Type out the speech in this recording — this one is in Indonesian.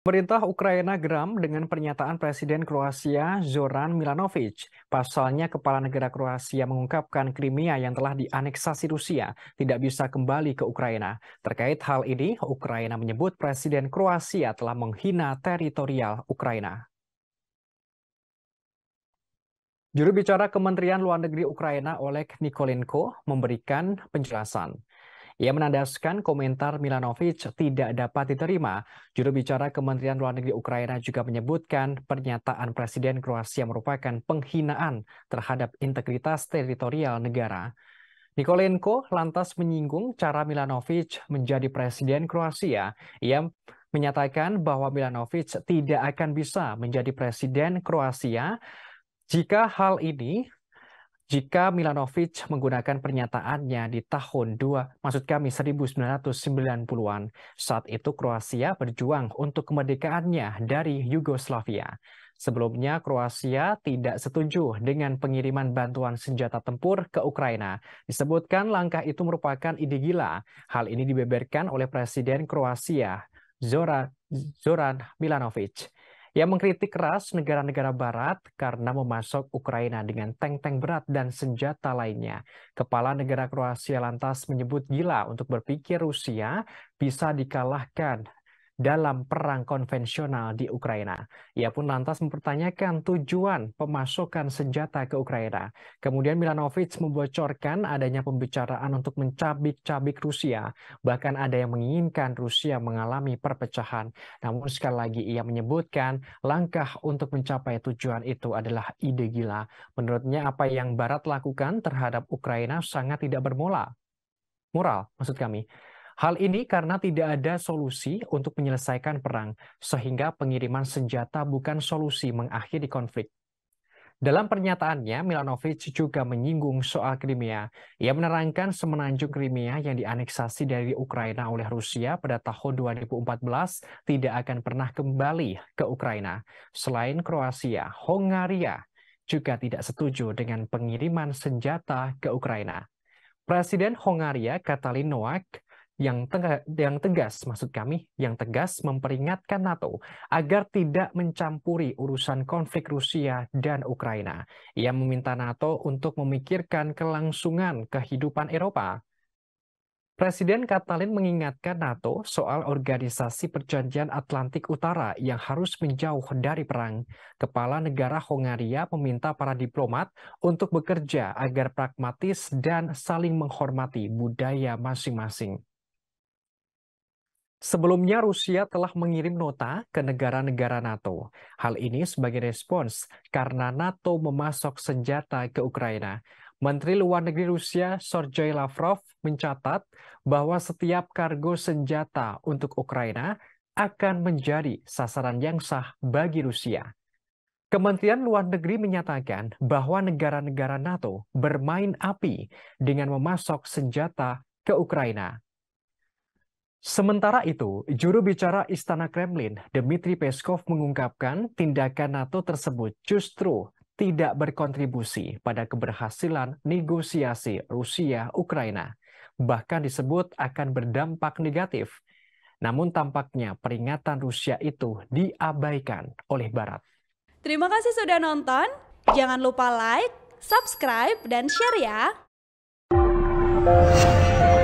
Pemerintah Ukraina geram dengan pernyataan Presiden Kroasia Zoran Milanovic. Pasalnya, kepala negara Kroasia mengungkapkan Crimea yang telah dianeksasi Rusia tidak bisa kembali ke Ukraina. Terkait hal ini, Ukraina menyebut Presiden Kroasia telah menghina teritorial Ukraina. Juru bicara Kementerian Luar Negeri Ukraina Oleg Nikolenko memberikan penjelasan. Ia menandaskan komentar Milanovic tidak dapat diterima. Juru bicara Kementerian Luar Negeri Ukraina juga menyebutkan pernyataan Presiden Kroasia merupakan penghinaan terhadap integritas teritorial negara. Nikolenko lantas menyinggung cara Milanovic menjadi Presiden Kroasia. Ia menyatakan bahwa Milanovic tidak akan bisa menjadi Presiden Kroasia jika hal ini jika Milanovic menggunakan pernyataannya di tahun 2, maksud kami 1990-an, saat itu Kroasia berjuang untuk kemerdekaannya dari Yugoslavia. Sebelumnya, Kroasia tidak setuju dengan pengiriman bantuan senjata tempur ke Ukraina. Disebutkan langkah itu merupakan ide gila. Hal ini dibeberkan oleh Presiden Kroasia, Zoran, Zoran Milanovic yang mengkritik keras negara-negara barat karena memasok Ukraina dengan tank-tank berat dan senjata lainnya. Kepala negara Kroasia lantas menyebut gila untuk berpikir Rusia bisa dikalahkan dalam perang konvensional di Ukraina. Ia pun lantas mempertanyakan tujuan pemasukan senjata ke Ukraina. Kemudian Milanovic membocorkan adanya pembicaraan untuk mencabik-cabik Rusia, bahkan ada yang menginginkan Rusia mengalami perpecahan. Namun sekali lagi ia menyebutkan langkah untuk mencapai tujuan itu adalah ide gila. Menurutnya apa yang Barat lakukan terhadap Ukraina sangat tidak bermula. Moral, maksud kami. Hal ini karena tidak ada solusi untuk menyelesaikan perang, sehingga pengiriman senjata bukan solusi mengakhiri konflik. Dalam pernyataannya, Milanovic juga menyinggung soal Crimea. Ia menerangkan semenanjung Crimea yang dianeksasi dari Ukraina oleh Rusia pada tahun 2014 tidak akan pernah kembali ke Ukraina. Selain Kroasia, Hongaria juga tidak setuju dengan pengiriman senjata ke Ukraina. Presiden Hongaria Katalin Noak yang, teg yang tegas, maksud kami, yang tegas memperingatkan NATO agar tidak mencampuri urusan konflik Rusia dan Ukraina. Ia meminta NATO untuk memikirkan kelangsungan kehidupan Eropa. Presiden Katalin mengingatkan NATO soal organisasi perjanjian Atlantik Utara yang harus menjauh dari perang. Kepala negara Hongaria meminta para diplomat untuk bekerja agar pragmatis dan saling menghormati budaya masing-masing. Sebelumnya, Rusia telah mengirim nota ke negara-negara NATO. Hal ini sebagai respons karena NATO memasok senjata ke Ukraina. Menteri Luar Negeri Rusia Sergei Lavrov mencatat bahwa setiap kargo senjata untuk Ukraina akan menjadi sasaran yang sah bagi Rusia. Kementerian Luar Negeri menyatakan bahwa negara-negara NATO bermain api dengan memasok senjata ke Ukraina. Sementara itu, juru bicara Istana Kremlin, Dmitry Peskov mengungkapkan tindakan NATO tersebut justru tidak berkontribusi pada keberhasilan negosiasi Rusia-Ukraina. Bahkan disebut akan berdampak negatif. Namun tampaknya peringatan Rusia itu diabaikan oleh Barat. Terima kasih sudah nonton. Jangan lupa like, subscribe, dan share ya.